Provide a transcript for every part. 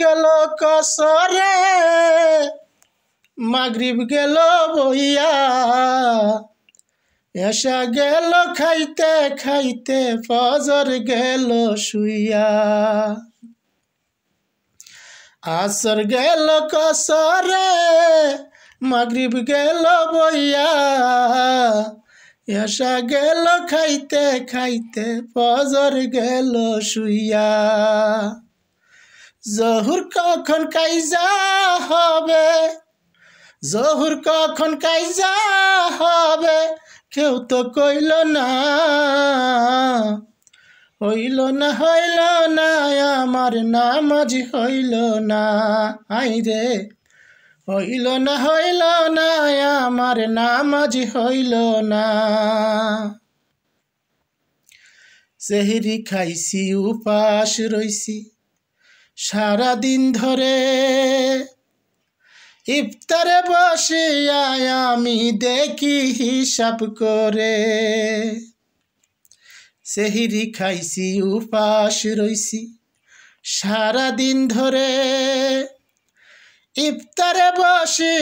গেল কসরে মাগরিব গেল বইয়া এসা গেল খাইতে খাইতে ফজর গেল শুইয়া আসর গেল কসরে মাগরিব গেল বইয়া এসা গেল খাইতে খাইতে ফজর গেল শুইয়া জহুর কখন কাইজা হবে জহুর কখন কাইজা হবে কেউ তো কইল না হইল না হইল না আমার নামাজ হইল না আই রে হইল না হইল না আমার নামাজ হইল না সেহরি খাইছি উপাস রইছি সারাদিন ধরে ইফতারে বসে আমি দেখি হিসাব করে সেহিরি খাইছি উপাস রইছি দিন ধরে ইফতারে বসে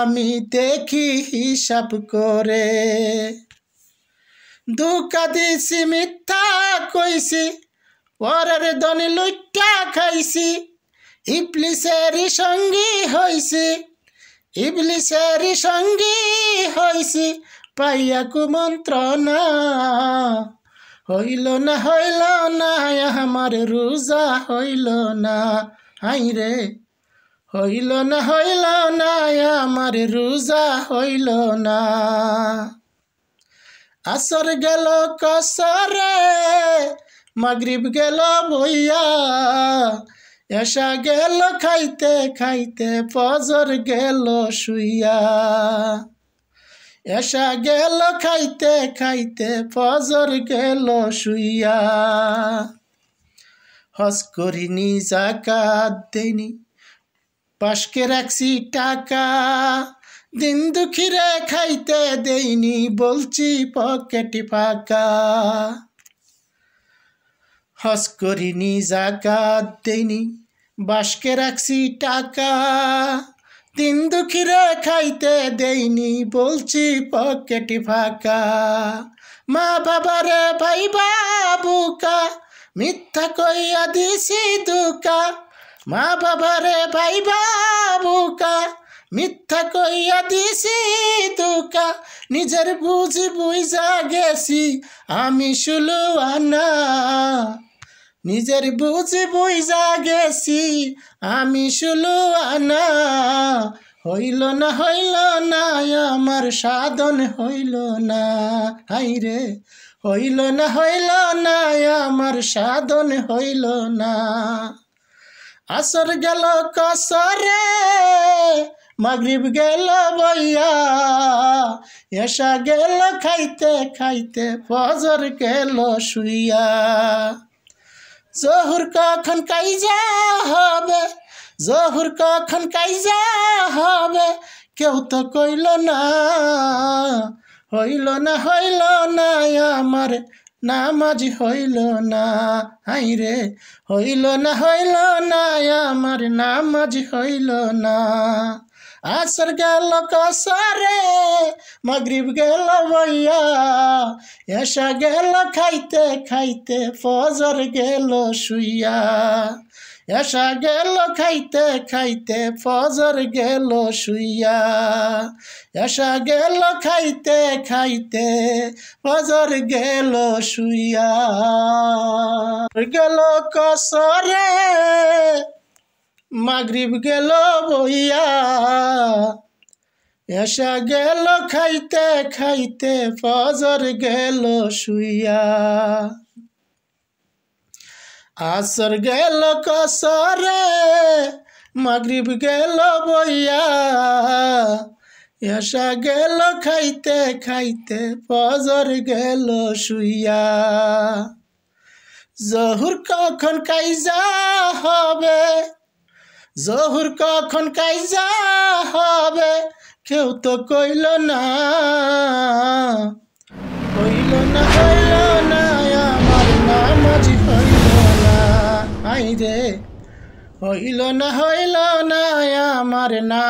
আমি দেখি হিসাব করে দু কাদিছি মিথ্যা কইছি ওরের দনে লুইটা খাইছি ইবলিসেরই সঙ্গী হইছি ইবলিসেরই সঙ্গী হইছি পাইয়া কুমন্ত্রণা হইল না হইল না আমার রোজা হইল না হাই রে হইল না হইল না আমার রোজা হইল না আসর গেল কসরে মাগরিব গেল বইয়া এসা গেল খাইতে খাইতে ফজর গেল শুইয়া এসা গেল খাইতে খাইতে ফজর গেল শুইয়া হস করিনি জাকাত দেনি পাশকে রাখছি টাকা দিন দুঃখীরে খাইতে দেইনি বলছি পকেট ফাঁকা হস করিনি জাকা দেইনি বাসকে রাখছি টাকা তিন দুঃখীরে খাইতে দেইনি বলছি পকেটি ফাঁকা মা বাবারে ভাই বাবুকা মিথ্যা কইয়া দিছি দুকা মা বাবারে ভাই বাবুকা মিথ্যা কইয়া দিছি দুকা নিজের বুঝি বুঝা গেছি আমি শুলু আনা নিজের বুঝে বুঝা গেছি আমি শুলো আনা হইল না হইল না আমার সাধন হইল না হাই রে হইল না হইল না আমার সাধন হইল না আসর গেল কসরে মাগরিব গেল বইয়া এসা গেল খাইতে খাইতে ফজর গেল শুইয়া জহুর কখন কাইজা হবে জহুর কখন কাইজা হবে কেউ তো কইল না হইল না হইল না আমার নামাজ হইল না হাই রে হইল না হইল না আমার নামাজ হইল না আসর গেল কসরে মগরিব গেল বইয়া এসা গেল খাইতে খাইতে ফজর গেল শুইয়া এসা গেল খাইতে খাইতে ফজর গেল শুইয়া এসা গেল খাইতে খাইতে ফজর গেল শুইয়া গেল কসরে মাগরিব গেল বইয়া এসা গেল খাইতে খাইতে ফজর গেল শুইয়া আসর গেল কসরে মাগরিব গেল বইয়া এসা গেল খাইতে খাইতে ফজর গেল শুইয়া জহুর কখন কাইজা হবে জহুর কখন কাইজা হবে কেউ তো কইল না হইল না কইল না আমার নামাজ হইল না আই রে হইল না হইল না আমার না